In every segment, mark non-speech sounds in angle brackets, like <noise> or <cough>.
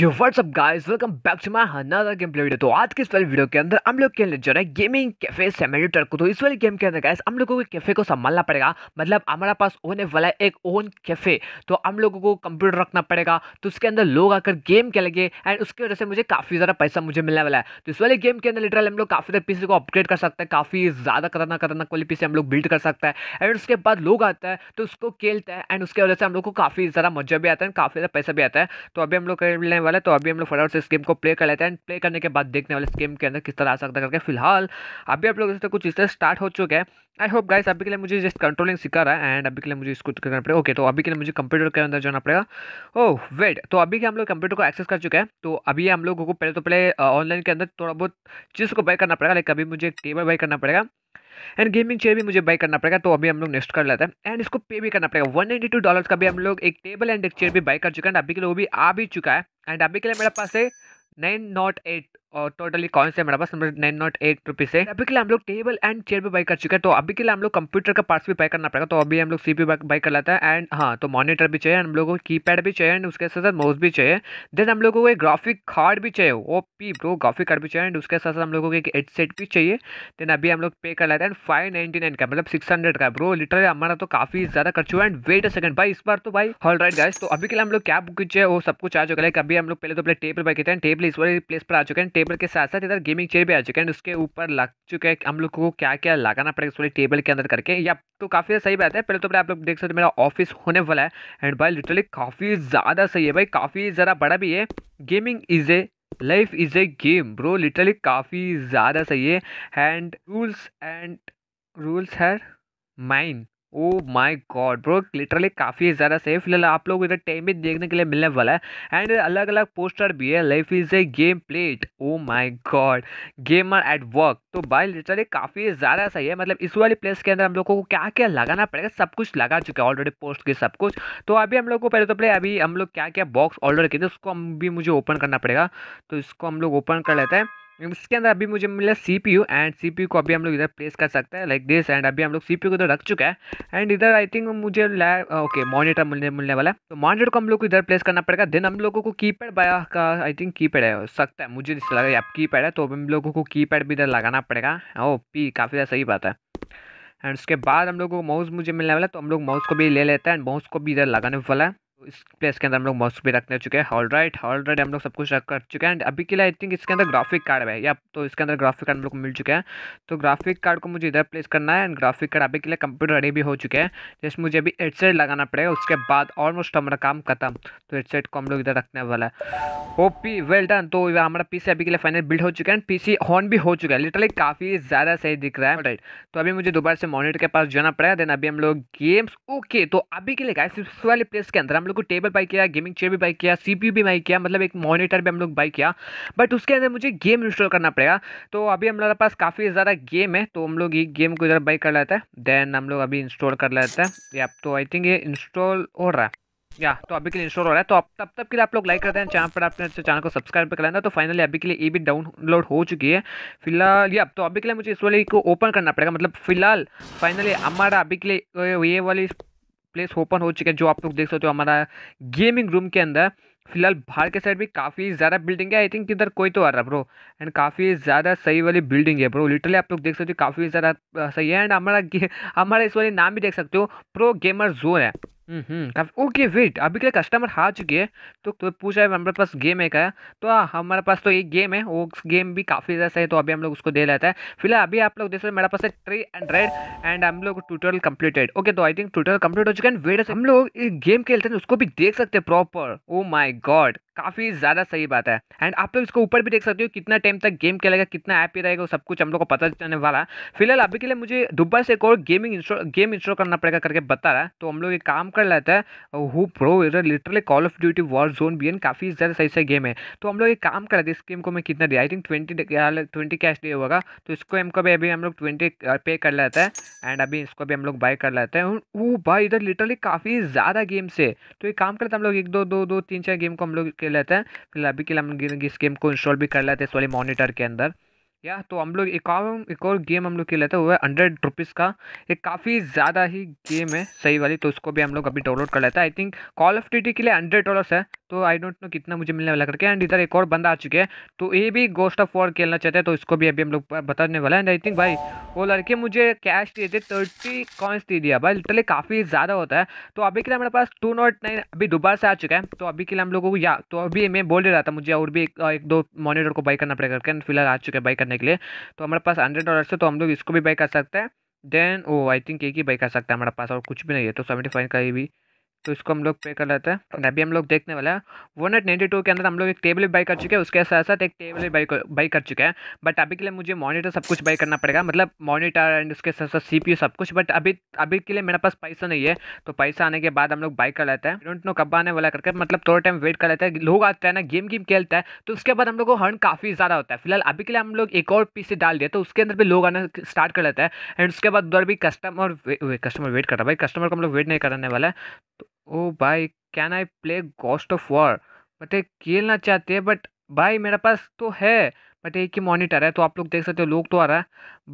Yo WhatsApp guys welcome back to my another gameplay video तो आज के इस वाले वीडियो के अंदर हम लोग खेलने जा रहे हैं गेमिंग कैफे सेमेटर को तो इस वाले गेम के अंदर गाइस हम लोगों को कैफे को संभालना पड़ेगा मतलब हमारा पास होने वाला है एक ओन कैफे तो हम लोगों को कंप्यूटर रखना पड़ेगा तो उसके अंदर लोग आकर गेम खेलेंगे एंड उसकी वजह से मुझे काफ़ी ज़्यादा पैसा मुझे मिलने वाला है तो इस वाले गेम के अंदर लिटरल हम लोग काफ़ी ज़्यादा पीसी को अपग्रेड कर सकते हैं काफ़ी ज़्यादा खतरनाक खतरनाक वाली पीसी हम लोग बिल्ड कर सकते हैं एंड उसके बाद लोग आता है तो उसको खेलते हैं एंड उसकी वजह से हम लोग को काफ़ी ज़्यादा मजा भी आता है काफ़ी ज़्यादा पैसा भी आता है तो अभी हम लोग वाला है तो अभी हम लोग फटाफट से इस गेम को प्ले कर लेते हैं प्ले करने के बाद देखने वाले इस गेम के अंदर किस तरह आ सकता करके फिलहाल अभी आप लोग इससे तो कुछ इस तरह स्टार्ट हो चुके हैं आई होप गाइस अभी के लिए मुझे जस्ट कंट्रोलिंग सीखा रहा है एंड अभी के लिए मुझे इसको करना पड़ेगा ओके तो अभी के लिए मुझे कंप्यूटर के अंदर जाना पड़ेगा ओ oh, वेट तो अभी के हम लोग कंप्यूटर को एक्सेस कर चुके हैं तो अभी हम लोगों को पहले तो पहले ऑनलाइन के अंदर थोड़ा बहुत चीज़ को बाई करना पड़ेगा लेकिन अभी मुझे टेबल बाई करना पड़ेगा एंड गेमिंग चेयर भी मुझे बाई करना पड़ेगा तो अभी हम लोग नेक्स्ट कर लेते हैं एंड इसको पे भी करना पड़ेगा वन एटी टू डॉलर का भी हम लोग एक टेबल एंड एक चेयर भी बाई कर चुका है अभी के लिए वो भी आ भी चुका है एंड अभी के लिए मेरे पास है नाइन नॉट एट और टोटली कॉइन्स है मेरे पास नाइन नॉट एट रुपीज़ है अभी के लिए हम लोग टेबल एंड चेयर भी बाई कर चुके हैं तो अभी के लिए हम लोग कंप्यूटर का पार्ट्स भी बाई करना पड़ेगा तो अभी हम लोग सी पी बाई कर लेते हैं एंड हाँ तो मॉनिटर भी चाहिए हम लोगों को की पैड भी चाहिए एंड उसके साथ साथ माउस भी चाहिए देन हम लोगों को एक ग्राफिक कार्ड भी चाहिए O P bro graphic card भी चाहिए एंड उसके साथ साथ हम लोगों को एक हेडसेट भी चाहिए देन अभी हम लोग पे कर लेते हैं फाइव नाइन्टी नाइन का मतलब सिक्स हंड्रेड का ब्रो लिटरली हमारा तो काफ़ी ज़्यादा खर्च हुआ एंड वेट अ सेकंड भाई इस बार तो भाई हॉल राइट गाइस तो अभी के लिए हम लोग कैब बुक चाहिए वो सब कुछ आ चुका है अभी हम लोग पहले तो पहले टेबल बाई करते हैं टेबल इस बार प्लेस पर आ चुके हैं टेबल के साथ साथ इधर गेमिंग चेयर भी आ चुके हैं उसके ऊपर लग चुके हैं हम लोग को क्या क्या लगाना पड़ेगा पूरे टेबल के अंदर करके या तो काफ़ी सही बात है पहले तो आप लोग देख सकते मेरा ऑफिस होने वाला है एंड भाई लिटरली काफ़ी ज़्यादा सही है भाई काफ़ी ज़रा बड़ा भी है gaming is a life is a game bro literally काफ़ी ज़्यादा सही है एंड रूल्स एंड रूल्स है mind oh my god bro literally काफ़ी ज़्यादा सही फिलहाल आप लोग इधर टाइम भी देखने के लिए मिलने वाला है एंड अलग अलग पोस्टर भी है life is a game plate oh my god gamer at work तो भाई लिटरली काफ़ी ज़्यादा सही है मतलब इस वाली प्लेस के अंदर हम लोगों को क्या क्या लगाना पड़ेगा सब कुछ लगा चुके हैं ऑलरेडी पोस्ट के सब कुछ तो अभी हम लोग को पहले तो पहले अभी हम लोग क्या क्या बॉक्स ऑर्डर किए थे उसको हम भी मुझे ओपन करना पड़ेगा तो इसको हम लोग ओपन कर लेते हैं इसके अंदर अभी मुझे मिला C P U and C P U को अभी हम लोग इधर प्लेस कर सकते हैं लाइक दिस एंड अभी हम लोग सी पी यू को इधर रख चुका है एंड इधर आई थिंक मुझे ओके मॉनिटर uh, मिलने मिलने वाला है तो मॉनिटर को हम लोग को इधर प्लेस करना पड़ेगा देन हम लोगों को की पैड का आई थिंक की पैड है सकता है मुझे जिससे लगा की पैड है तो हम लोगों को की पैड भी इधर लगाना पड़ेगा ओ oh, पी काफ़ी ज़्यादा सही बात है एंड उसके बाद हम लोग को माउस मुझे मिलने वाला है तो हम लोग माउस को भी ले लेते हैं एंड माउस को भी इधर लगाने वाला है इस प्लेस के अंदर हम लोग मॉस्क भी रखने चुके हैं ऑल राइट ऑल राइट हम लोग सब कुछ रख कर चुके हैं एंड अभी के लिए आई थिंक इसके अंदर ग्राफिक कार्ड है या तो इसके अंदर ग्राफिक कार्ड हम लोग मिल चुके हैं तो ग्राफिक कार्ड को मुझे इधर प्लेस करना है एंड ग्राफिक कार्ड अभी के लिए कंप्यूटर रेडी भी हो चुके हैं जैसे मुझे अभी हेडसेट लगाना पड़ेगा उसके बाद ऑलमोस्ट हमारा काम खत्म तो हेडसेट को हम लोग इधर रखने वाला है ओ पी वेल डन तो हमारा पी अभी के लिए फाइनल बिल्ड हो चुका है पी सी ऑन भी हो चुका है लिटरली काफ़ी ज़्यादा सही दिख रहा है राइट तो अभी मुझे दोबारा से मॉनिटर के पास जाना पड़ेगा देन अभी हम लोग गेम्स ओके तो अभी के लिए गाइस इस वाले प्लेस के अंदर हम लोग को टेबल बाई किया गेमिंग चेयर भी बाई किया सी भी बाई किया मतलब एक मॉनिटर भी हम लोग बाई किया बट उसके अंदर मुझे गेम इंस्टॉल करना पड़ेगा तो अभी हमारे पास काफ़ी ज़्यादा गेम है तो हम लोग ये गेम को इधर बाई कर लेते हैं देन हम लोग अभी इंस्टॉल कर लेते हैं या तो आई थिंक ये इंस्टॉल हो रहा है या तो अभी के लिए इंस्टॉल हो रहा है तो अब तब तक के लिए आप लोग लाइक करते हैं चैनल पर आपने चैनल को सब्सक्राइब कर लेना तो फाइनली अभी के लिए ये भी डाउनलोड हो चुकी है फिलहाल या तो अभी के लिए मुझे इस वाले को ओपन करना पड़ेगा मतलब फिलहाल फाइनली हमारा अभी के लिए ये वाली प्लेस ओपन हो चुके हैं जो आप लोग देख सकते हो हमारा गेमिंग रूम के अंदर फिलहाल बाहर के साइड भी काफ़ी ज़्यादा बिल्डिंग है आई थिंक इधर कोई तो आ रहा है ब्रो एंड काफ़ी ज़्यादा सही वाली बिल्डिंग है ब्रो लिटरली आप लोग देख सकते हो काफ़ी ज़्यादा सही है एंड हमारा हमारा इस वाले नाम भी देख सकते हो प्रो गेमर जोन है ओके mm-hmm. वेट अभी के कस्टमर आ चुके हैं तो, तो पूछा है हमारे पास गेम है क्या तो आ, हाँ, हमारे पास तो एक गेम है वो गेम भी काफ़ी जैसा है तो अभी हम लोग उसको दे लेते हैं फिलहाल अभी आप लोग देख सकते मेरे पास है थ्री हंड्रेड एंड हम लोग ट्यूटोरियल कंप्लीटेड ओके तो आई थिंक ट्यूटोरियल कंप्लीट हो चुका है वेट हम लोग गेम खेलते हैं उसको भी देख सकते हैं प्रॉपर ओ माई गॉड काफ़ी ज़्यादा सही बात है एंड आप लोग तो इसको ऊपर भी देख सकते हो कितना टाइम तक गेम खेलेगा कितना ऐप ही रहेगा सब कुछ हम लोग को पता चलने वाला है फिलहाल अभी के लिए मुझे दोबारा से एक और गेमिंग इंस्टॉल गेम इंस्टॉल करना पड़ेगा करके बता रहा है तो हम लोग एक काम कर लेते हैं हु pro literally call of duty war zone बी काफ़ी ज़्यादा सही सही गेम है तो हम लोग एक काम कर लेते हैं इस गेम को मैं कितना दिया I think twenty twenty cash दिया होगा तो इसको हम कभी अभी हम लोग ट्वेंटी पे कर लेते हैं एंड अभी इसको भी हम लोग बाय कर लेते हैं वो भाई इधर लिटरली काफ़ी ज़्यादा गेम्स है तो ये काम करते हैं हम लोग एक दो दो दो तीन चार गेम को हम लोग लेते हैं फिर अभी के लिए हम इस गेम को इंस्टॉल भी कर लेते हैं इस वाले मॉनिटर के अंदर या तो हम लोग एक और एक और गेम हम लोग खेल लेते हैं वो है हंड्रेड रुपीज़ का एक काफ़ी ज़्यादा ही गेम है सही वाली तो उसको भी हम लोग अभी डाउनलोड कर लेते हैं I think call of duty के लिए हंड्रेड डॉलर्स है तो आई डोंट नो कितना मुझे मिलने वाला करके एंड इधर एक और बंदा आ चुके हैं तो ये भी गोस्ट ऑफ वॉर खेलना चाहते हैं तो इसको भी अभी हम लोग बताने वाला है एंड आई थिंक भाई वो लड़के मुझे कैश दिए थे थर्टी कॉइन्स दे दिया भाई लिटरली काफ़ी ज़्यादा होता है तो अभी के लिए हमारे पास टू नॉट नाइन अभी दोबारा से आ चुका है तो अभी के लिए हम लोगों को या तो अभी मैं बोल रहा था मुझे और भी एक, दो मॉनिटर को बाई करना पड़ेगा करके फिलहाल आ चुके हैं बाई करना करने के लिए तो हमारे पास हंड्रेड डॉलर से तो हम लोग इसको भी बाई कर सकते हैं देन ओ आई थिंक एक ही बाई कर सकते हैं हमारे पास और कुछ भी नहीं है तो सेवेंटी फाइव का ही भी तो इसको हम लोग पे कर लेते हैं अभी हम लोग देखने वाले हैं वन एट नाइन्टी टू के अंदर हम लोग एक टेबल भी बाई कर चुके हैं उसके साथ साथ एक टेबल भी बाई बाई कर चुके हैं बट अभी के लिए मुझे मॉनिटर सब कुछ बाई करना पड़ेगा मतलब मॉनिटर एंड उसके साथ साथ सी सब कुछ बट अभी अभी के लिए मेरे पास पैसा नहीं है तो पैसा आने के बाद हम लोग बाई कर लेते हैं डोंट नो कब आने वाला करके मतलब थोड़ा टाइम वेट कर लेते हैं लोग आते हैं ना गेम गेम खेलता है तो उसके बाद हम लोग को हर्न काफ़ी ज़्यादा होता है फिलहाल अभी के लिए हम लोग एक और पीस डाल दिया तो उसके अंदर भी लोग आना स्टार्ट कर लेते हैं एंड उसके बाद उधर भी कस्टमर कस्टमर वेट कर रहा है भाई कस्टमर को हम लोग वेट नहीं कराने वाला है तो ओ भाई can I play ghost of war but ये खेलना चाहते हैं बट भाई मेरे पास तो है बट एक ही मॉनिटर है तो आप लोग देख सकते हो लोग तो आ रहा है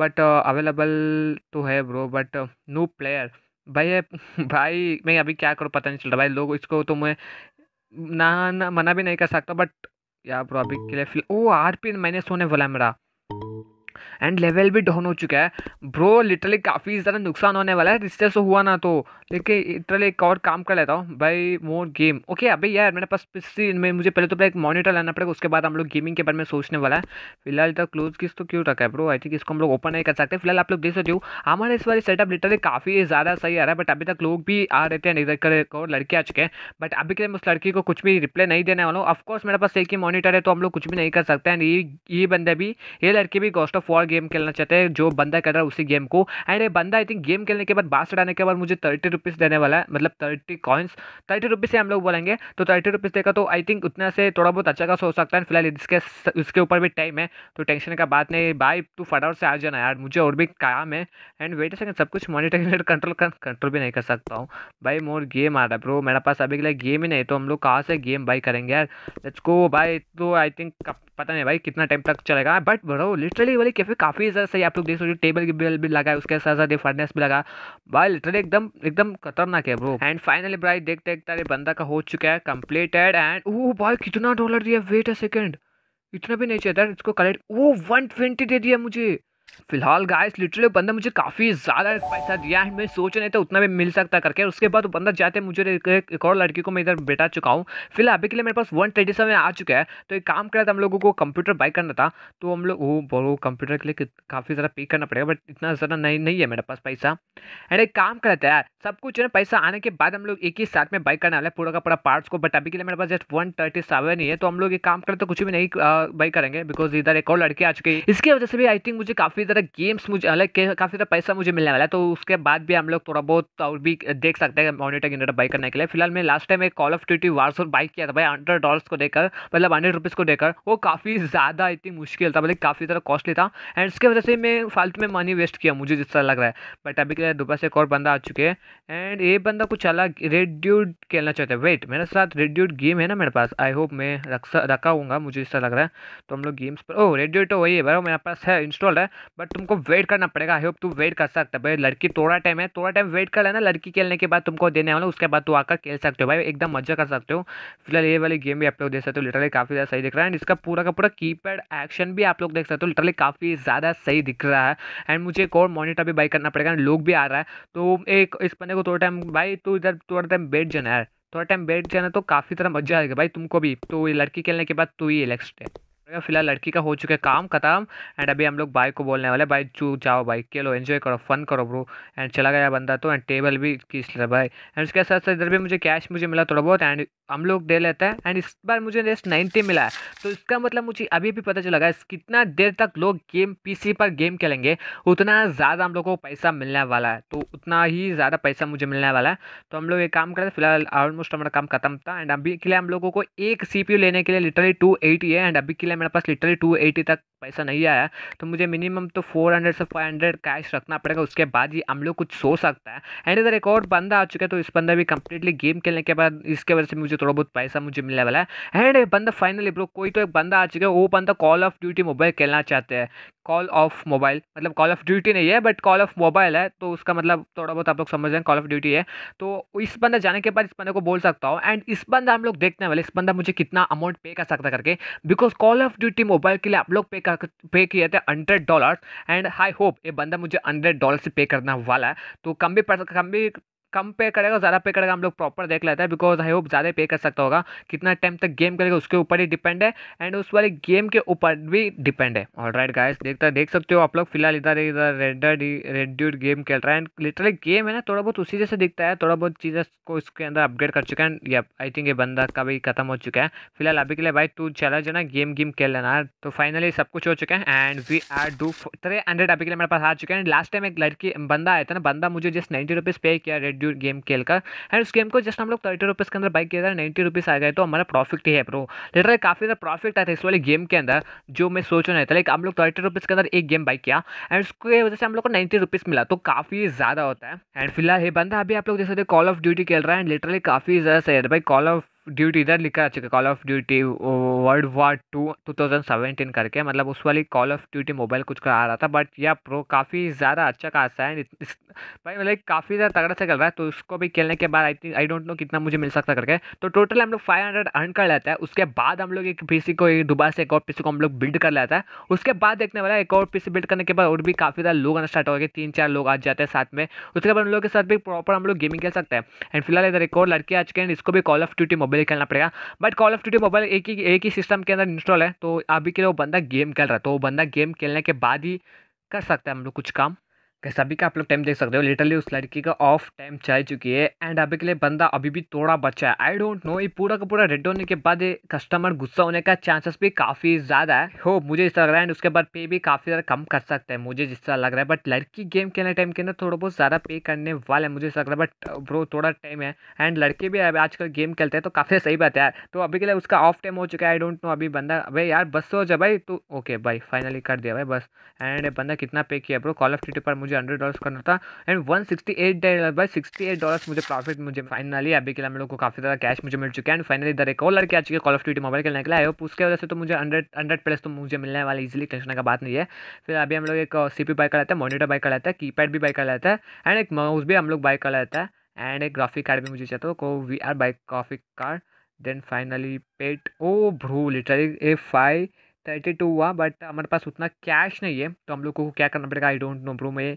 बट अवेलेबल uh, तो है ब्रो बट नो प्लेयर भाई <laughs> भाई मैं अभी क्या करूँ पता नहीं चल रहा भाई लोग इसको तो मैं ना, ना मना भी नहीं कर सकता बट यार ब्रो अभी के लिए फिल ओ आर पी माइनस होने वाला है मेरा एंड लेवल भी डाउन हो चुका है ब्रो लिटरली काफ़ी ज़्यादा नुकसान होने वाला है रिश्ते तो से हुआ ना तो देखिए लिटरली एक और काम कर लेता हूँ बाई मोर गेम ओके अभी यार मेरे पास पिछली में मुझे पहले तो एक मॉनिटर लाना पड़ेगा उसके बाद हम लोग गेमिंग के बारे में सोचने वाला है फिलहाल इतना तो क्लोज किस तो क्यों रखा है ब्रो आई थिंक इसको हम लोग ओपन नहीं कर सकते फिलहाल आप लोग देख सकते हो हमारे इस बार सेटअप लिटरली काफ़ी ज़्यादा सही आ रहा है बट अभी तक लोग भी आ रहे थे इधर और लड़के आ चुके हैं बट अभी के लिए मैं उस लड़की को कुछ भी रिप्लाई नहीं देने वाला हूँ ऑफकोर्स मेरे पास एक ही मॉनिटर है तो हम लोग कुछ भी नहीं कर सकते हैं ये ये बंदे भी ये लड़के भी गोस्ट ऑफ वॉर गेम खेलना चाहते हैं जो बंदा कर रहा है उसी गेम को एंड ये बंदा आई थिंक गेम खेलने के बाद बास चढ़ाने के बाद मुझे थर्टी रुपीज़ देने वाला है मतलब थर्टी कॉइन्स थर्टी रुपीज़ से हम लोग बोलेंगे तो थर्टी रुपीज़ देगा तो आई थिंक उतना से थोड़ा बहुत अच्छा खासा हो सकता है फिलहाल इसके उसके ऊपर भी टाइम है तो टेंशन का बात नहीं भाई तू फटाफट से आ जाना यार मुझे और भी काम है एंड वेट सेकंड सब कुछ मॉनिटर कंट्रोल कंट्रोल भी नहीं कर सकता हूँ भाई मोर गेम आ रहा है ब्रो मेरे पास अभी के लिए गेम ही नहीं तो हम लोग कहाँ से गेम बाई करेंगे यार लेट्स गो बाई तो आई थिंक पता नहीं भाई कितना टाइम तक चलेगा बट ब्रो लिटरली वाली लाइफ फिर काफ़ी ज़्यादा सही आप लोग देख सकते हो टेबल की बिल भी लगा उसके साथ साथ ये फर्नेस भी लगा भाई लिटरली एकदम एकदम खतरनाक है ब्रो एंड फाइनली भाई देखते देखते अरे बंदा का हो चुका है कम्प्लीटेड एंड ओ भाई कितना डॉलर दिया वेट अ सेकेंड इतना भी नहीं चाहिए था इसको कलेक्ट वो वन ट्वेंटी दे दिया मुझे फिलहाल गाइस लिटरली बंदा मुझे काफ़ी ज़्यादा पैसा दिया है मैं सोच नहीं था उतना भी मिल सकता करके उसके बाद वो बंदा जाते मुझे एक, एक और लड़की को मैं इधर बैठा चुका हूँ फिलहाल अभी के लिए मेरे पास वन ट्वेंटी सेवन आ चुका है तो एक काम कर रहा था हम लोगों को कंप्यूटर बाई करना था तो हम लोग वो, वो कंप्यूटर के लिए काफ़ी ज़्यादा पे करना पड़ेगा बट इतना ज़्यादा नहीं नहीं है मेरे पास पैसा एंड एक काम कर रहा था यार सब कुछ है पैसा आने के बाद हम लोग एक ही साथ में बाई करने वाले पूरा का पूरा पार्ट्स को बट अभी के लिए मेरे पास जस्ट वन थर्टी सेवन ही है तो हम लोग एक काम करें तो कुछ भी नहीं बाई करेंगे बिकॉज इधर एक और लड़की आ चुकी है इसकी वजह से भी आई थिंक मुझे काफ़ी काफ़ी ज़्यादा गेम्स मुझे अलग काफ़ी ज़्यादा पैसा मुझे मिलने वाला है तो उसके बाद भी हम लोग थोड़ा बहुत और भी देख सकते हैं मोनिटर गिनटर बाई करने के लिए फिलहाल मैं लास्ट टाइम एक कॉल ऑफ ड्यूटी वार्स और बाइक किया था भाई हंड्रेड डॉलर्स को देकर मतलब हंड्रेड रुपीज़ को देकर वो काफ़ी ज़्यादा इतनी मुश्किल था मतलब काफ़ी ज़्यादा कॉस्टली था एंड उसके वजह से मैं फालतू में मनी वेस्ट किया मुझे जिस तरह लग रहा है बट अभी के दोपहर से एक और बंदा आ चुके हैं एंड ये बंदा कुछ अलग रेड्यूड खेलना चाहता है वेट मेरे साथ रेड्यूड गेम है ना मेरे पास आई होप मैं रखा हूँ मुझे इस तरह लग रहा है तो हम लोग गेम्स पर ओ रेड्यूड तो वही है भाई मेरे पास है इंस्टॉल है बट तुमको वेट करना पड़ेगा आई होप तू वेट कर सकता है भाई लड़की थोड़ा टाइम है थोड़ा टाइम वेट कर लेना लड़की खेलने के बाद तुमको देने वाला उसके बाद तू आकर खेल सकते हो भाई एकदम मजा कर सकते हो फिलहाल ये वाली गेम भी आप लोग देख सकते हो लिटरली काफ़ी ज़्यादा सही दिख रहा है एंड इसका पूरा का पूरा कीपैड एक्शन भी आप लोग देख सकते हो लिटरली काफ़ी ज़्यादा सही दिख रहा है एंड मुझे एक और मॉनिटर भी बाई करना पड़ेगा लोग भी आ रहा है तो एक इस पन्ने को थोड़ा टाइम भाई तू इधर थोड़ा टाइम बैठ जाना है थोड़ा टाइम बैठ जाना तो काफ़ी तरह मजा आएगा भाई तुमको भी तो ये लड़की खेलने के बाद तू ही नेक्स्ट है फिलहाल लड़की का हो चुका है काम खत्म एंड अभी हम लोग बाइक को बोलने वाले भाई चू जाओ भाई के लो एंजॉय करो फन करो ब्रो एंड चला गया बंदा तो एंड टेबल भी खींच ले भाई एंड उसके साथ साथ इधर भी मुझे कैश मुझे मिला थोड़ा बहुत एंड हम लोग दे लेते हैं एंड इस बार मुझे जस्ट नाइन्टी मिला है तो इसका मतलब मुझे अभी भी पता चला है कितना देर तक लोग गेम पी पर गेम खेलेंगे उतना ज़्यादा हम लोग को पैसा मिलने वाला है तो उतना ही ज़्यादा पैसा मुझे मिलने वाला है तो हम लोग ये काम करते फिलहाल ऑलमोस्ट हमारा काम खत्म था एंड अभी के लिए हम लोगों को एक सी लेने के लिए लिटरली टू है एंड अभी के लिए मेरे पास लिटरली टू एटी तक पैसा नहीं आया तो मुझे मिनिमम तो फोर हंड्रेड से फाइव हंड्रेड कैश रखना पड़ेगा उसके बाद ही हम लोग कुछ सो सकता है एंड इधर एक और बंदा आ चुका है तो इस बंदा भी कंप्लीटली गेम खेलने के बाद इसके वजह से मुझे थोड़ा बहुत पैसा मुझे मिलने वाला है एंड बंदा फाइनली ब्रो कोई तो एक बंदा आ चुका है वो बंदा कॉल ऑफ ड्यूटी मोबाइल खेलना चाहते हैं कॉल ऑफ मोबाइल मतलब कॉल ऑफ ड्यूटी नहीं है बट कॉल ऑफ मोबाइल है तो उसका मतलब थोड़ा बहुत आप लोग समझ रहे हैं कॉल ऑफ ड्यूटी है तो इस बंदा जाने के बाद इस बंदे को बोल सकता हूँ एंड इस बंदा हम लोग देखने वाले इस बंदा मुझे कितना अमाउंट पे कर सकता करके because call of duty mobile के लिए आप लोग पे कर पे किए थे hundred dollar and I hope ये बंदा मुझे हंड्रेड डॉलर से पे करना वाला है तो कम भी पैसा कम भी कम पे करेगा ज़्यादा पे करेगा हम लोग प्रॉपर देख लेते हैं बिकॉज आई होप ज़्यादा पे कर सकता होगा कितना टाइम तक गेम करेगा उसके ऊपर ही डिपेंड है एंड उस वाले गेम के ऊपर भी डिपेंड है और राइट गाइस देखता देख सकते हो आप लोग फिलहाल इधर इधर रेड रेड गेम खेल रहा है एंड लिटरली गेम है ना थोड़ा बहुत उसी जैसे दिखता है थोड़ा बहुत चीज़ें को इसके अंदर अपग्रेड कर चुके हैं या आई थिंक ये बंदा का भी खत्म हो चुका है फिलहाल अभी के लिए भाई तू चला जाना गेम गेम खेल लेना तो फाइनली सब कुछ हो चुका है and we are do three hundred अभी के लिए मेरे पास आ चुके हैं लास्ट टाइम एक लड़की बंदा आया था ना बंदा मुझे जस्ट नाइन्टी रुपीज़ पे किया रेड जो गेम खेल का एंड उस गेम को जस्ट हम लोग थर्टी रुपीज़ के अंदर बाइक किया था नाइन्टी रुपीज़ आ गए तो हमारा प्रॉफिट ही है ब्रो लिटरली काफ़ी ज़्यादा प्रॉफिट आया था इस वाले गेम के अंदर जो मैं सोच रहा था लाइक हम लोग थर्टी रुपीज़ के अंदर एक गेम बाइक किया एंड उसके वजह से हम लोग को नाइन्टी रुपीज़ मिला तो काफ़ी ज़्यादा होता है एंड फिलहाल ये बंदा अभी आप लोग जैसे कॉल ऑफ ड्यूटी खेल रहा है एंड लिटरली काफ़ी ज़्यादा सही है भाई कॉल ऑफ ड्यूटी इधर लिखा चुका call of duty world war two two thousand seventeen करके मतलब उस वाली कॉल ऑफ ड्यूटी मोबाइल कुछ का आ रहा था बट यह प्रो काफ़ी ज़्यादा अच्छा खासा है भाई मतलब काफ़ी ज़्यादा तगड़ा से चल रहा है तो उसको भी खेलने के बाद I think I don't know कितना मुझे मिल सकता करके तो टोटल हम लोग फाइव हंड्रेड अर्न कर लेते हैं उसके बाद हम लोग एक पी को एक दुबार से एक और पी को हम लोग बिल्ड कर लेते हैं उसके बाद देखने वाला एक और पी बिल्ड करने के बाद और भी काफ़ी ज़्यादा लोग आना स्टार्ट हो गए तीन चार लोग आ जाते हैं साथ में उसके बाद उन लोगों के साथ भी प्रॉपर हम लोग गेमिंग खेल सकते हैं एंड फिलहाल इधर एक और लड़की आ चुके हैं इसको भी call of duty mobile mobile खेलना पड़ेगा but call of duty mobile एक ही एक ही सिस्टम के अंदर इंस्टॉल है तो अभी के लिए वो बंदा गेम खेल रहा है तो वो बंदा गेम खेलने के बाद ही कर सकता है हम लोग कुछ काम कैसा अभी का आप लोग टाइम देख सकते हो लिटरली उस लड़की का ऑफ टाइम चल चुकी है एंड अभी के लिए बंदा अभी भी थोड़ा बचा है आई डोंट नो ये पूरा का पूरा रेड होने के बाद कस्टमर गुस्सा होने का चांसेस भी काफ़ी ज़्यादा है हो मुझे तरह लग रहा है एंड उसके बाद पे भी काफ़ी ज़्यादा कम कर सकता है मुझे जिसका लग रहा है बट लड़की गेम खेलने टाइम के अंदर थोड़ा बहुत ज़्यादा पे करने वाला है मुझे इस लग रहा है बट ब्रो थोड़ा टाइम है एंड लड़के भी आजकल गेम खेलते हैं तो काफ़ी सही बात है तो अभी के लिए उसका ऑफ टाइम हो चुका है आई डोंट नो अभी बंदा भाई यार बस हो जाए भाई तो ओके भाई फाइनली कर दिया भाई बस एंड बंदा कितना पे किया ब्रो कॉल ऑफ ट्यूटी पर मुझे मुझे हंड्रेड डॉलर्स करना था and one sixty eight by sixty eight dollar मुझे प्रॉफिट मुझे फाइनली अभी के लिए हम लोग को काफ़ी ज़्यादा कैश मुझे मिल चुके हैं एंड फाइनली दर एक और लड़के आ चुके कॉल ऑफ ट्यूटी मोबाइल खेलने के लिए उसके वजह से तो मुझे हंड्रेड हंड्रेड प्लस तो मुझे मिलने वाले इजिली टेंशन का बात नहीं है फिर अभी हम लोग एक सी पी बाई कर लेते हैं मोनिटर बाई कर लेते हैं कीपैड भी बाई कर लेते हैं एंड एक माउस भी हम लोग बाई कर लेते हैं एंड एक ग्राफिक कार्ड भी मुझे चाहता हूँ को we are buy graphic card then finally पेट ओ भ्रू literally a five thirty two हुआ बट हमारे पास उतना कैश नहीं है तो हम लोग को क्या करना पड़ेगा आई डोंट नो ब्रो मैं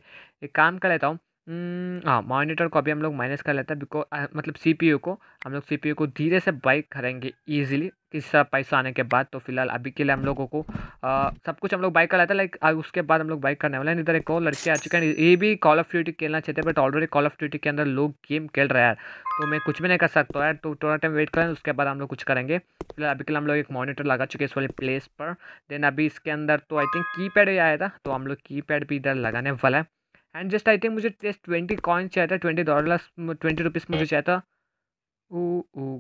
एक काम कर लेता हूँ हम्म, हाँ मॉनिटर को अभी हम लोग माइनस कर लेते हैं बिकॉज मतलब सीपीयू को हम लोग सीपीयू को धीरे से बाइक करेंगे इजीली किस तरह पैसा आने के बाद तो फिलहाल अभी के लिए हम लोगों को आ, सब कुछ हम लोग बाइक कर लेते हैं लाइक उसके बाद हम लोग बाइक करने वाले हैं इधर एक और लड़के आ चुके हैं ये भी कॉल ऑफ ड्यूटी खेलना चाहते हैं but already call of duty के अंदर लोग गेम खेल रहे हैं तो मैं कुछ भी नहीं कर सकता यार तो थोड़ा टाइम वेट करें उसके बाद हम लोग कुछ करेंगे फिलहाल अभी के लिए हम लोग एक मॉनिटर लगा चुके हैं इस वाले प्लेस पर देन अभी इसके अंदर तो आई थिंक की पैड आया था तो हम लोग की पैड भी इधर लगाने वाला है एंड जस्ट आई थिंक मुझे जस्ट ट्वेंटी कॉइन्स चाहिए था ट्वेंटी डॉलर ट्वेंटी रुपीज़ मुझे चाहिए था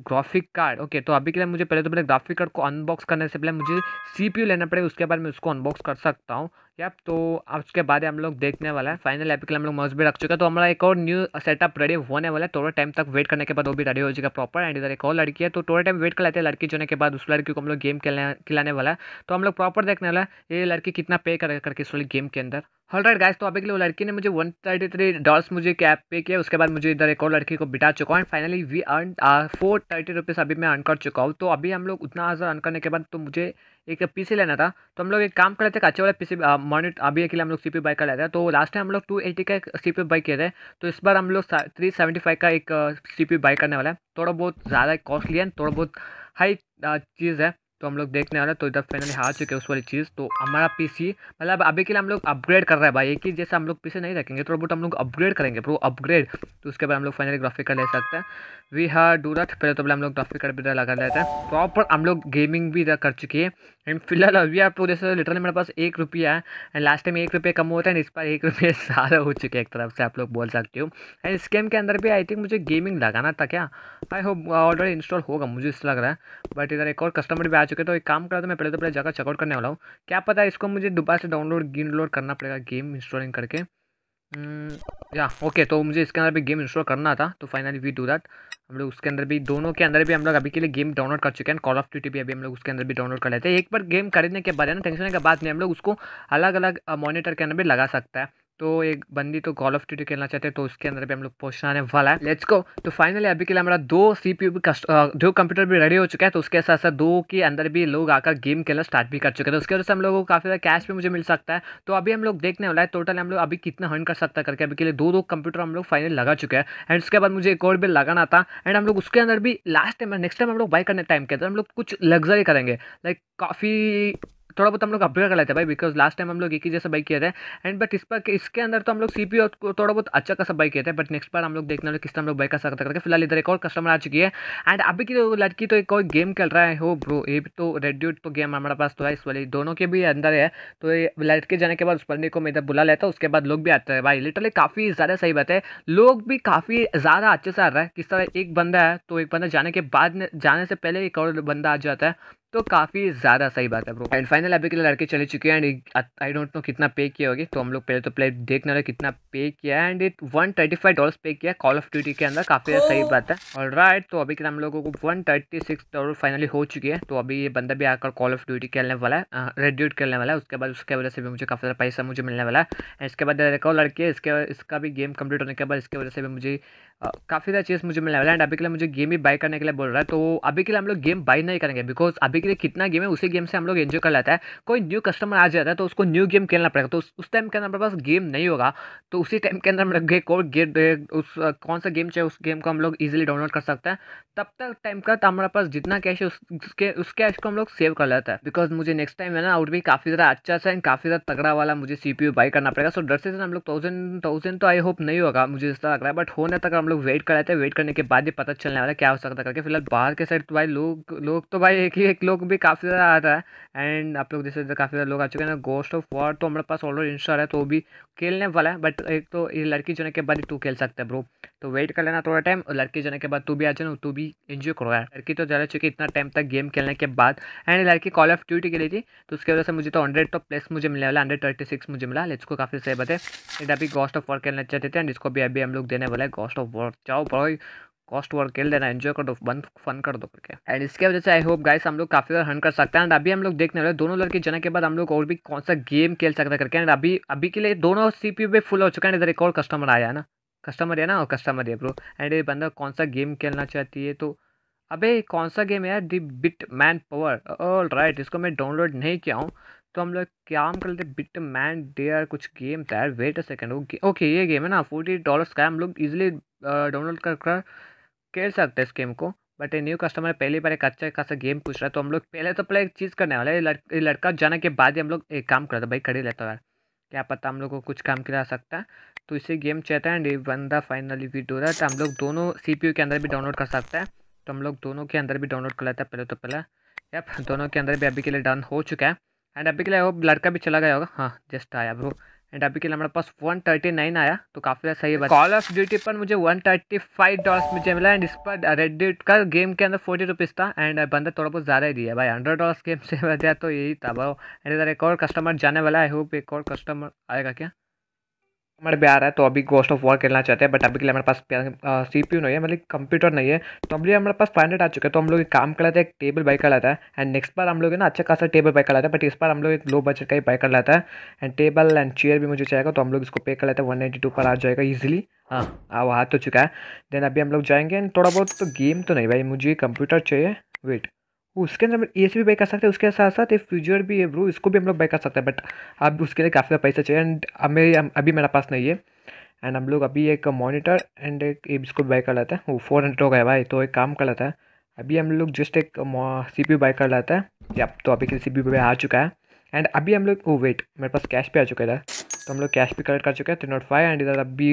ग्राफिक कार्ड ओके तो अभी के लिए मुझे पहले तो पहले ग्राफिक कार्ड को अनबॉक्स करने से पहले मुझे सीपीयू लेना पड़ेगा उसके बाद मैं उसको अनबॉक्स कर सकता हूँ या तो अब उसके बाद हम लोग देखने वाला है फाइनल एपिक हम लोग मौज भी रख चुके हैं तो हमारा एक और न्यू सेटअप रेडी होने वाला है थोड़ा टाइम तक वेट करने के बाद वो भी रेडी हो जाएगा प्रॉपर एंड इधर एक और लड़की है तो थोड़ा टाइम वेट कर लेते हैं लड़की जोने के बाद उस लड़की को हम लोग गेम खिलाने वाला है तो हम लोग प्रॉपर देखने वाला है ये लड़की कितना पे करेगा करके इस गेम के अंदर हॉल राइट गाइस तो अभी के लिए वो लड़की ने मुझे वन थर्टी थ्री डॉलर्स मुझे कैप पे किया उसके बाद मुझे इधर एक और लड़की को बिठा चुका हूँ and finally we earn four thirty rupees अभी मैं अर्न कर चुका हूँ तो अभी हम लोग उतना अर्न करने के बाद तो मुझे एक पी लेना था तो हम लोग एक काम कर रहे थे अच्छे वाला सी मॉनिट अभी के लिए हम लोग सी पी बाई कर लेते हैं तो लास्ट टाइम हम लोग टू एटी का सी पी बाई किए थे तो इस बार हम लोग थ्री सेवेंटी फाइव का एक सी पी बाई करने वाला है थोड़ा बहुत ज़्यादा कॉस्टली है थोड़ा बहुत हाई चीज़ है तो हम लोग देखने वाले तो इधर फाइनली आ चुके हैं उस वाली चीज़ तो हमारा पीसी मतलब अभी के लिए हम लोग अपग्रेड कर रहे हैं भाई कि जैसे हम लोग पीसी नहीं रखेंगे तो बहुत हम लोग अपग्रेड करेंगे प्रो अपग्रेड तो उसके बाद हम लोग फाइनली ग्राफिक कार्ड ले सकते हैं वी हार डू डट पहले तो पहले हम लोग ग्राफिक कार्ड भी लगा लेते हैं प्रॉपर हम लोग गेमिंग भी कर चुकी है एंड फिलहाल अभी आप लोग जैसे लिटरली मेरे पास एक रुपया है एंड लास्ट टाइम एक रुपये कम होता है इस बार एक रुपये सारा <laughs> हो चुके हैं एक तरफ से आप लोग बोल सकते हो एंड इस गेम के अंदर भी आई थिंक मुझे गेमिंग लगाना था क्या आई होप ऑलरेडी इंस्टॉल होगा मुझे इस लग रहा है बट इधर एक और कस्टमर भी आ चुके तो एक काम करा था तो मैं पहले तो पहले जाकर चेकआउट करने वाला हूँ क्या पता है इसको मुझे दोबारा से डाउनलोड गिनलोड करना पड़ेगा गेम इंस्टॉलिंग करके hmm, या ओके तो मुझे इसके अंदर भी गेम इंस्टॉल करना था तो फाइनली वी डू दैट हम लोग उसके अंदर भी दोनों के अंदर भी हम लोग अभी के लिए गेम डाउनलोड कर चुके हैं कॉल ऑफ ड्यूटी भी अभी हम लोग उसके अंदर भी डाउनलोड कर लेते हैं एक बार गेम खरीदने के बाद है ना टेंशन के बाद में हम लोग उसको अलग अलग मॉनिटर के अंदर भी लगा सकता है तो एक बंदी तो गॉल ऑफ ड्यूटी खेलना चाहते हैं तो उसके अंदर भी हम लोग पहुंचने आने वाला है लेट्स को तो फाइनली अभी के लिए हमारा दो सी पी भी दो कंप्यूटर भी रेडी हो चुका है तो उसके साथ साथ दो के अंदर भी लोग आकर गेम खेलना स्टार्ट भी कर चुके हैं तो उसकी वजह से हम लोगों को काफ़ी ज़्यादा कैश भी मुझे मिल सकता है तो अभी हम लोग देखने वाला है टोटल हम लोग अभी कितना हर्न कर सकता है करके अभी के लिए दो दो कंप्यूटर हम लोग फाइनल लगा चुके हैं एंड उसके बाद मुझे एक और बिल लगाना था एंड हम लोग उसके अंदर भी लास्ट टाइम नेक्स्ट टाइम हम लोग बाई करने टाइम के अंदर हम लोग कुछ लग्जरी करेंगे लाइक काफ़ी थोड़ा बहुत हम लोग अपग्रेड कर लेते हैं भाई बिकॉज लास्ट टाइम हम लोग एक ही जैसा बाइक किया था एंड बट इस पर इसके अंदर तो हम लोग सी पी थोड़ा बहुत अच्छा खासा बाइक किया था बट नेक्स्ट बार हम लोग देखने वाले किस तरह हम लोग बाइक का सकता करके फिलहाल इधर एक और कस्टमर आ चुकी है एंड अभी की तो लड़की तो एक और गेम खेल रहा है हो ब्रो ये तो रेड तो गेम हमारे पास तो है इस वाली दोनों के भी अंदर है तो लड़के जाने के बाद उस बंदे को मैं इधर बुला लेता उसके बाद लोग भी आते हैं भाई लिटरली काफ़ी ज़्यादा सही बात है लोग भी काफ़ी ज़्यादा अच्छे से आ रहा है किस तरह एक बंदा है तो एक बंदा जाने के बाद जाने से पहले एक और बंदा आ जाता है तो काफ़ी ज़्यादा सही बात है ब्रो एंड फाइनल अभी के लिए लड़के चले चुके हैं एंड आई डोंट नो कितना पे किया होगी तो हम लोग पहले तो प्ले देखना रहे कितना पे किया and it one thirty five dollar pay किया कॉल ऑफ ड्यूटी के अंदर काफ़ी सही अच्छा बात है और राइट तो अभी के हम लोगों को one thirty six dollar finally हो चुकी है तो अभी ये बंदा भी आकर कॉल ऑफ ड्यूटी खेलने वाला है रेड ड्यूट खेलने वाला है उसके बाद उसके वजह से भी मुझे काफ़ी सारा पैसा मुझे मिलने वाला है इसके बाद लड़के इसके इसका भी गेम कम्प्लीट होने के बाद इसके वजह से भी मुझे काफ़ी सारी चीज़ मुझे मिलने वाला है अभी के लिए मुझे गेम ही बाई करने के लिए बोल रहा है तो अभी के लिए हम लोग गेम बाई नहीं करेंगे बिकॉज अभी के लिए कितना गेम है उसी गेम से हम लोग एंजॉय कर लेता है कोई न्यू कस्टमर आ जाता है तो उसको न्यू गेम खेलना पड़ेगा तो उस टाइम के अंदर हमारे पास गेम नहीं होगा तो उसी टाइम के अंदर हम लोग एक और गेट उस कौन सा गेम चाहिए उस गेम को हम लोग ईजिली डाउनलोड कर सकते हैं तब तक टाइम का तो हमारे पास जितना कैश है उसके उस कैश को हम लोग सेव कर लेते हैं बिकॉज मुझे नेक्स्ट टाइम है ना आउट भी काफ़ी ज़्यादा अच्छा सा एंड काफ़ी ज़्यादा तगड़ा वाला मुझे सी पी बाई करना पड़ेगा सो डर से तो हम लोग थाउजेंड थाउजेंड तो आई होप नहीं होगा मुझे इस तरह लग रहा है बट होने तक हम हम लोग वेट कर रहे थे वेट करने के बाद ही पता चलने वाला क्या हो सकता है करके फिलहाल बाहर के साइड तो भाई लोग लोग तो भाई एक ही एक लोग भी काफ़ी ज़्यादा आ रहा है एंड आप लोग जैसे काफ़ी ज़्यादा लोग आ चुके हैं गोस्ट ऑफ वॉर तो हमारे पास ऑलरेडी इंस्टॉल है तो भी खेलने वाला है बट एक तो ये लड़की जाने के बाद तू खेल सकता है ब्रो तो वेट कर लेना थोड़ा टाइम और लड़की जाने के बाद तू भी आ जाना तू भी इन्जॉय करो यार लड़की तो जा चुकी इतना टाइम तक गेम खेलने के बाद एंड लड़की कॉल ऑफ ड्यूटी खेली थी तो उसकी वजह से मुझे तो हंड्रेड तो प्लस मुझे मिलने वाला हंड्रेड थर्टी सिक्स मुझे मिला लेट्स काफ़ी सही एंड अभी गोस्ट ऑफ वॉर खेलना चाहते थे एंड इसको भी अभी हम लोग देने वाला है गोस्ट ऑफ जाओ भाई कॉस्ट वर्क खेल देना एंजॉय कर दो बंद फन कर दो करके एंड इसके वजह से आई होप गाइस हम लोग काफी ज्यादा रन कर सकते हैं एंड अभी हम लोग देखने वाले दोनों लड़के जाने के बाद हम लोग और भी कौन सा गेम खेल सकते हैं करके एंड अभी अभी के लिए दोनों सीपीयू पे फुल हो चुका है इधर एक और कस्टमर आया है ना कस्टमर है ना और oh, कस्टमर है ब्रो एंड ये बंदा कौन सा गेम खेलना चाहती है तो अबे कौन सा गेम है यार the bit man power all right इसको मैं डाउनलोड नहीं किया हूँ तो हम लोग क्या कर लेते बिट मैन डेयर कुछ गेम था यार वेट अ सेकेंड ओके ये गेम है ना फोर्टी डॉलर्स का है हम लोग इजिली डाउनलोड कर कर खेल सकते हैं इस गेम को बट ये न्यू कस्टमर पहली बार एक अच्छा खासा गेम पूछ रहा है तो हम लोग पहले तो पहले एक चीज़ करने वाला है लड़, लड़का जाने के बाद ही हम लोग एक काम करते भाई खड़े लेता तो यार क्या पता हम लोग को कुछ काम करा सकता है तो इसे गेम चाहता है एंड द फाइनली भी डोरा तो हम लोग दोनों सी के अंदर भी डाउनलोड कर सकता है तो हम लोग दोनों के अंदर भी डाउनलोड कर लेते हैं पहले तो पहले या दोनों के अंदर भी अभी के लिए डन हो चुका है एंड अभी के लिए वो लड़का भी चला गया होगा हाँ जस्ट आया ब्रो एंड अभी के लिए हमारे पास 139 आया तो काफ़ी सही है कॉल ऑफ ड्यूटी पर मुझे 135 डॉलर्स मुझे मिला एंड इस पर रेडिट का गेम के अंदर फोर्टी रुपीज़ था एंड बंदा थोड़ा बहुत ज़्यादा ही दिया भाई हंड्रेड डॉलर्स गेम से बचा तो यही था भाई एंड इधर एक और कस्टमर जाने वाला है आई होप एक और कस्टमर आएगा क्या हमारे रहा है तो अभी गोस्ट ऑफ वॉर खेलना चाहते हैं बट अभी के लिए हमारे पास सी पी नहीं है मतलब कंप्यूटर नहीं है तो अभी हमारे पास फाइव आ चुके हैं तो हम लोग एक काम कर लेते हैं एक टेबल बाइक कर लेता है एंड नेक्स्ट बार हम लोग ना अच्छा खासा टेबल बाइक कर लेते है बट इस बार हम लोग एक लो बजट का ही बाइक कर लेता है एंड टेबल एंड चेयर भी मुझे चाहिएगा तो हम लोग इसको पे कर लेते हैं वन नाइन्टी टू पर आ जाएगा ईजिली हाँ वो हाथ हो तो चुका है देन अभी हम लोग जाएंगे एंड थोड़ा बहुत तो गेम तो नहीं भाई मुझे कंप्यूटर चाहिए वेट उसके अंदर हम ए सी भी बाई कर सकते हैं उसके साथ साथ एक फ्यूचर भी है ब्रो इसको भी हम लोग बाई कर सकते हैं बट अब उसके लिए काफ़ी पैसा चाहिए एंड हमें अभी मेरा पास नहीं है एंड हम लोग अभी एक मॉनिटर एंड एक इसको बाई कर लेते हैं वो फोर हंड्रेड हो गया भाई तो एक काम कर लेता है अभी हम लोग जस्ट एक सी पी बाई कर लेते हैं या तो अभी के सी पी आ चुका है एंड अभी हम लोग वो वेट मेरे पास कैश पे आ चुका है तो हम लोग कैश भी कलेक्ट कर चुके हैं थ्री नॉट फाइव एंड इधर अभी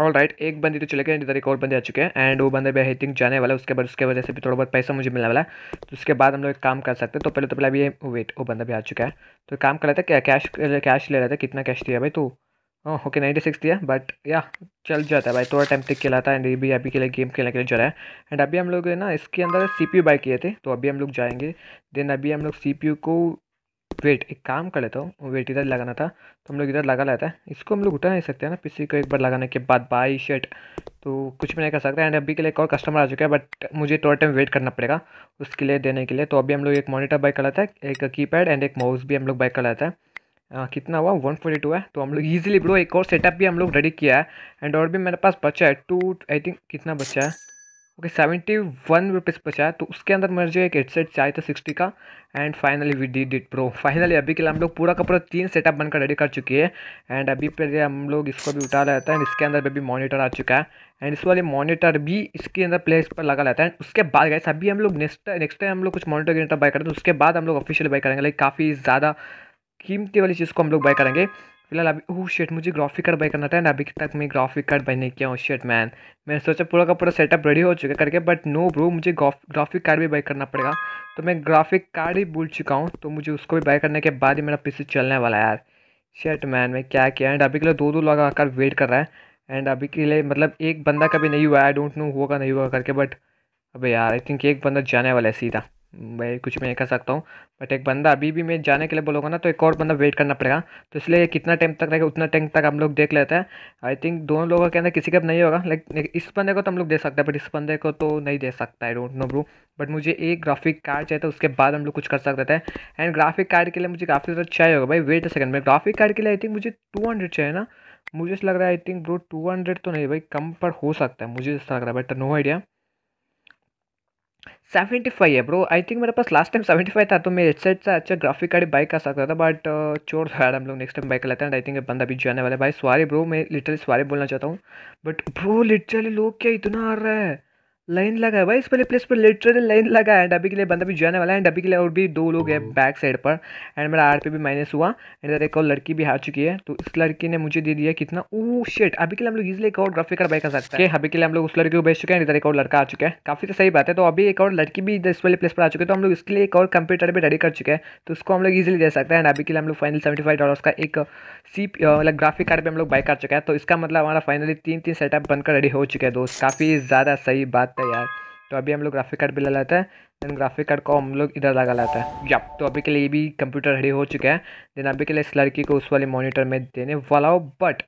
ऑल राइट एक बंदी तो चले गए इधर एक और बंदे आ चुके हैं एंड वो बंदे भी आई थिंक जाने वाला है उसके बाद उसके वजह से भी थोड़ा बहुत पैसा मुझे मिलने वाला है तो उसके बाद हम लोग एक काम कर सकते हैं तो पहले तो पहले अभी वेट वो बंदा भी आ चुका है तो काम कर लेते हैं कैश कैश ले रहे थे कितना कैश दिया भाई तो ओके नाइन्टी सिक्स दिया बट या चल जाता है भाई थोड़ा टाइम तक खेला था एंड भी अभी के लिए गेम खेलने के लिए जा रहा है एंड अभी हम लोग ना इसके अंदर सी पी बाई किए थे तो अभी हम लोग जाएंगे देन अभी हम लोग सी पी को वेट एक काम कर लेता हूँ वेट इधर लगाना था तो हम लोग इधर लगा लेते हैं इसको हम लोग उठा नहीं सकते हैं ना पीसी को एक बार लगाने के बाद बाई शर्ट तो कुछ भी नहीं कर सकते एंड अभी के लिए एक और कस्टमर आ चुका है बट मुझे थोड़ा टाइम वेट करना पड़ेगा उसके लिए देने के लिए तो अभी हम लोग एक मॉनिटर बाई कर लेते हैं एक कीपैड एंड एक माउस भी हम लोग बाई कर लेते हैं आ, कितना हुआ वन फोर्टी टू है तो हम लोग ईजिली ब्रो एक और सेटअप भी हम लोग रेडी किया है एंड और भी मेरे पास बच्चा है टू आई थिंक कितना बच्चा है ओके सेवेंटी वन रुपीज़ बचा तो उसके अंदर मेरे जो एक हेडसेट चाहिए था सिक्सटी का एंड फाइनली वी डी डिट प्रो फाइनली अभी के लिए हम लोग पूरा का पूरा तीन सेटअप बनकर रेडी कर चुकी है एंड अभी पहले हम लोग इसको भी उठा रहता है इसके अंदर भी मॉनिटर आ चुका है एंड इस वाले मॉनिटर भी इसके अंदर प्लेस पर लगा रहता है उसके बाद गए अभी हम लोग नेक्स्ट नेक्स्ट टाइम हम लोग कुछ मॉनिटर गिनेटर बाय करते हैं तो उसके बाद हम लोग ऑफिशियल बाय करेंगे लाइक काफ़ी ज़्यादा कीमती वाली चीज़ को हम लोग बाय करेंगे फिलहाल अभी ओह शर्ट मुझे ग्राफिक कार्ड बाई करना था एंड अभी तक मैं ग्राफिक कार्ड बाई नहीं किया हूँ मैन मैंने सोचा पूरा का पूरा सेटअप रेडी हो चुका करके बट नो ब्रो मुझे ग्राफिक कार्ड भी बाई करना पड़ेगा तो मैं ग्राफिक कार्ड ही भूल चुका हूँ तो मुझे उसको भी बाई करने के बाद ही मेरा पीसी चलने वाला है यार शर्ट मैन मैं क्या किया एंड अभी के लिए दो दो लोग आकर वेट कर रहा है एंड अभी के लिए मतलब एक बंदा कभी नहीं हुआ आई डोंट नो होगा नहीं होगा करके बट अभी यार आई थिंक एक बंदा जाने वाला है सीधा मैं कुछ मैं कर सकता हूँ बट एक बंदा अभी भी मैं जाने के लिए बोलूँगा ना तो एक और बंदा वेट करना पड़ेगा तो इसलिए कितना टाइम तक रहेगा उतना टाइम तक हम लोग देख लेते हैं आई थिंक दोनों लोगों के अंदर किसी का नहीं होगा लाइक इस बंदे को तो हम लोग दे सकते हैं बट इस बंदे को तो नहीं दे सकता I don't know bro but मुझे एक ग्राफिक कार्ड चाहिए था उसके बाद हम लोग कुछ कर सकते थे एंड ग्राफिक कार्ड के लिए मुझे काफ़ी ज़्यादा चाहिए होगा भाई वेट अ सेकंड में ग्राफिक कार्ड के लिए आई थिंक मुझे टू हंड्रेड चाहिए ना मुझे लग रहा है I think bro two hundred तो नहीं भाई कम पर हो सकता है मुझे ऐसा लग रहा है but no idea seventy five है ब्रो आई थिंक मेरे पास लास्ट टाइम सेवेंटी फाइव था तो मैं हेडसेट से अच्छा ग्राफिक कार्ड बाइक आ सकता था बट uh, छोड़ यार हम लोग नेक्स्ट टाइम बाइक लेते हैं आई थिंक बंदा भी जाने वाला है भाई सॉरी ब्रो मैं लिटरली सॉरी बोलना चाहता हूँ बट ब्रो लिटरली लोग क्या इतना आ रहा है लाइन लगा है भाई इस पहले प्लेस पर लिटरली लाइन लगा है डब्बी के लिए बंदा भी जाने वाला है डब्बी के लिए और भी दो लोग हैं बैक साइड पर एंड मेरा आर पे भी माइनस हुआ एंड एक और लड़की भी आ चुकी है तो इस लड़की ने मुझे दे दिया कितना ओ शेट अभी के लिए हम लोग इजिली एक और ग्राफी कर बाई कर सकते हैं अभी के लिए हम लोग उस लड़की को बेच चुके हैं इधर एक और लड़का आ चुका है काफी तो सही बात है तो अभी एक और लड़की भी इस वाले प्लेस पर आ चुके हैं तो हम लोग इसके लिए एक और कंप्यूटर भी रेडी कर चुके हैं तो उसको हम लोग इजिली दे सकते हैं एंड अभी के लिए हम लोग फाइनल सेवेंटी फाइव डॉलर्स का एक सी मतलब ग्राफिक कार्ड पर हम लोग बाइक कर चुके हैं तो इसका मतलब हमारा फाइनली तीन तीन सेटअप बनकर रेडी हो चुका है दोस्त काफ़ी ज़्यादा सही बात लगता है यार तो अभी हम लोग ग्राफिक कार्ड भी ला लाते हैं देन ग्राफिक कार्ड को हम लोग इधर लगा लाते हैं या तो अभी के लिए ये भी कंप्यूटर रेडी हो चुका है देन अभी के लिए इस लड़की को उस वाले मॉनिटर में देने वाला हो बट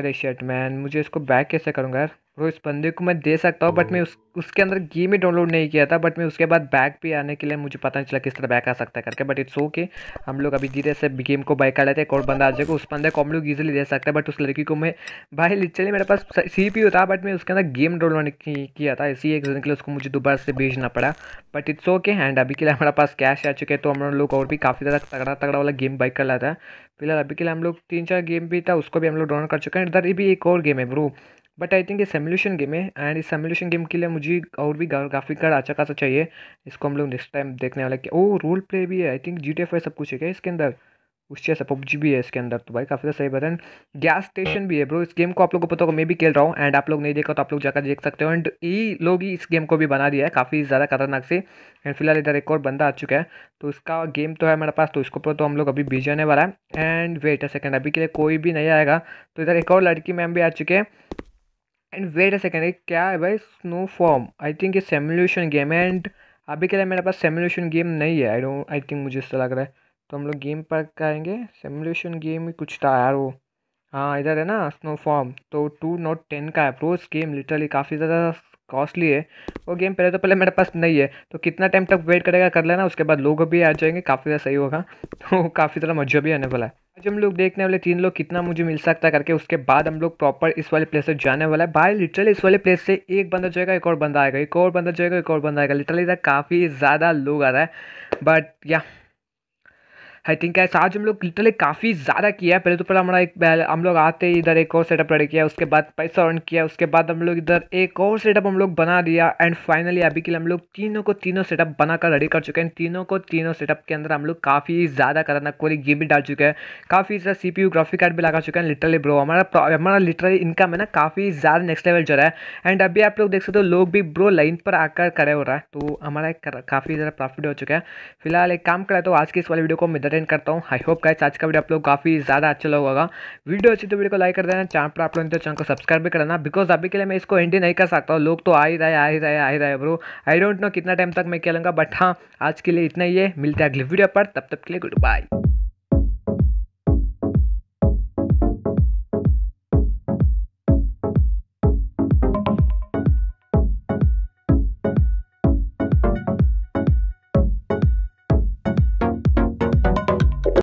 अरे शर्ट मैन मुझे इसको बैक कैसे करूँगा यार ब्रो उस बंदे को मैं दे सकता हूँ बट मैं उस उसके अंदर गेम ही डाउनलोड नहीं किया था बट मैं उसके बाद बैक भी आने के लिए मुझे पता नहीं चला किस तरह बैक आ सकता है करके बट इट्स ओके हम लोग अभी धीरे से गेम को बाइक कर लेते हैं एक और बंदा आ जाएगा उस बंदे को हम लोग ईजिली दे सकते हैं बट उस लड़की को मैं भाई लिटरली मेरे पास सी पी था बट मैं उसके अंदर गेम डाउनलोड किया था इसी एक के लिए उसको मुझे दोबारा से भेजना पड़ा बट इट्स ओके हैंड अभी के लिए हमारे पास कैश आ चुके हैं तो हम लोग और भी काफ़ी ज़्यादा तगड़ा तगड़ा वाला गेम बाइक कर लाता है फिलहाल अभी के लिए हम लोग तीन चार गेम भी था उसको भी हम लोग डाउनलोड कर चुके हैं इधर भी एक और गेम है ब्रो बट आई थिंक ये सेमोल्यूशन गेम है एंड इस सिमुलेशन गेम के लिए मुझे और भी ग्राफिक कार्ड अच्छा खासा चाहिए इसको हम लोग नेक्स्ट टाइम देखने वाले क्या ओ रोल प्ले भी है I think G T F सब कुछ है क्या इसके अंदर उस ऐसा पबजी भी है इसके अंदर तो भाई काफ़ी सही बताएं गैस स्टेशन भी है ब्रो इस गेम को आप लोगों को पता होगा मैं भी खेल रहा हूँ एंड आप लोग नहीं देखा तो आप लोग जाकर देख सकते हो एंड ये लोग ही इस गेम को भी बना दिया है काफ़ी ज़्यादा खतरनाक से एंड फिलहाल इधर एक और बंदा आ चुका है तो उसका गेम तो है मेरे पास तो उसको पर तो हम लोग अभी भी जाने वाला है एंड वेट अ सेकेंड अभी के लिए कोई भी नहीं आएगा तो इधर एक और लड़की मैम भी आ चुके हैं एंड वेट अ सेकेंड क्या है भाई स्नो फॉर्म आई थिंक ये सेमोल्यूशन गेम है एंड अभी के लिए मेरे पास सेमोल्यूशन गेम नहीं है आई डोंट आई थिंक मुझे ऐसा लग रहा है तो हम लोग गेम पर करेंगे सेमोल्यूशन गेम ही कुछ था यार वो हाँ इधर है ना स्नो फॉर्म तो टू नॉट टेन का प्रोज गेम लिटरली काफ़ी ज़्यादा कॉस्टली है वो गेम पहले तो पहले मेरे पास नहीं है तो कितना टाइम तक वेट करेगा कर लेना उसके बाद लोग भी आ जाएंगे काफ़ी ज़्यादा सही होगा <laughs> तो काफ़ी ज़्यादा मजा भी आने वाला है आज हम लोग देखने वाले तीन लोग कितना मुझे मिल सकता है करके उसके बाद हम लोग प्रॉपर इस वाले प्लेस से जाने वाला है भाई लिटरली इस वाले प्लेस से एक बंदा जाएगा एक और बंदा आएगा एक और बंदा जाएगा एक और बंदा आएगा लिटरली इधर काफ़ी ज़्यादा लोग आ रहा है बट या आई थिंक ऐसा आज हम लोग लिटरली काफ़ी ज़्यादा किया है पहले तो पहले हमारा एक हम लोग आते ही इधर एक और सेटअप रेडी किया उसके बाद पैसा अर्न किया उसके बाद हम लोग इधर एक और सेटअप हम लोग बना दिया एंड फाइनली अभी के लिए हम लोग तीनों को तीनों सेटअप बनाकर रेडी कर चुके हैं तीनों को तीनों सेटअप के अंदर हम लोग काफ़ी ज़्यादा कराना कोई गेम भी डाल चुके हैं काफ़ी ज़्यादा C P U graphic card भी लगा चुके हैं लिटरली ब्रो हमारा हमारा लिटरली इनकम है ना काफ़ी ज़्यादा नेक्स्ट लेवल चल रहा है एंड अभी आप लोग देख सकते हो लोग भी ब्रो लाइन पर आकर करे हो रहा है तो हमारा काफ़ी ज़्यादा प्रॉफिट हो चुका है फिलहाल एक काम करा तो आज की इस वाली वीडियो को हम इधर एक्सप्लेन करता हूँ आई होप गाइस आज का वीडियो आप लोग काफ़ी ज़्यादा अच्छा लग होगा वीडियो अच्छी तो वीडियो को लाइक कर देना चैनल पर आप लोग चैनल तो को सब्सक्राइब भी करना बिकॉज अभी के लिए मैं इसको एंड नहीं कर सकता हूँ लोग तो आ ही रहे आ ही रहे आ ही रहे ब्रो आई डोंट नो कितना टाइम तक मैं खेलूँगा बट हाँ आज के लिए इतना ही है मिलते हैं अगले वीडियो पर तब तक के लिए गुड बाय